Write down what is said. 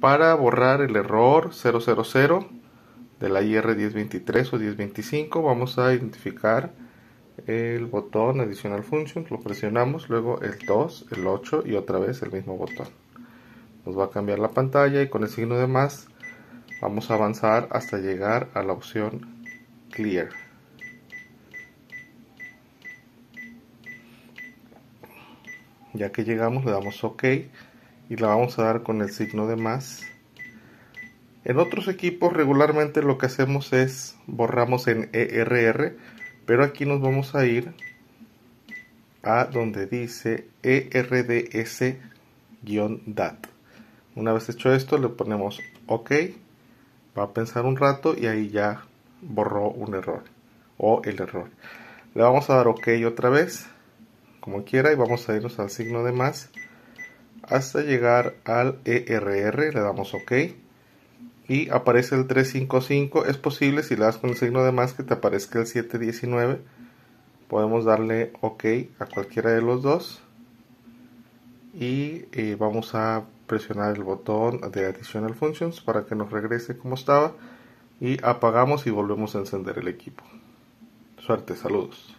para borrar el error 000 de la IR 1023 o 1025 vamos a identificar el botón Adicional Function, lo presionamos, luego el 2, el 8 y otra vez el mismo botón. Nos va a cambiar la pantalla y con el signo de más vamos a avanzar hasta llegar a la opción Clear. Ya que llegamos le damos OK y la vamos a dar con el signo de más. En otros equipos regularmente lo que hacemos es borramos en ERR, pero aquí nos vamos a ir a donde dice ERDS-DAT. Una vez hecho esto le ponemos OK, va a pensar un rato y ahí ya borró un error o el error. Le vamos a dar OK otra vez, como quiera, y vamos a irnos al signo de más hasta llegar al ERR, le damos OK y aparece el 355. Es posible si le das con el signo de más que te aparezca el 719. Podemos darle OK a cualquiera de los dos y eh, vamos a presionar el botón de Additional Functions para que nos regrese como estaba y apagamos y volvemos a encender el equipo. Suerte, saludos.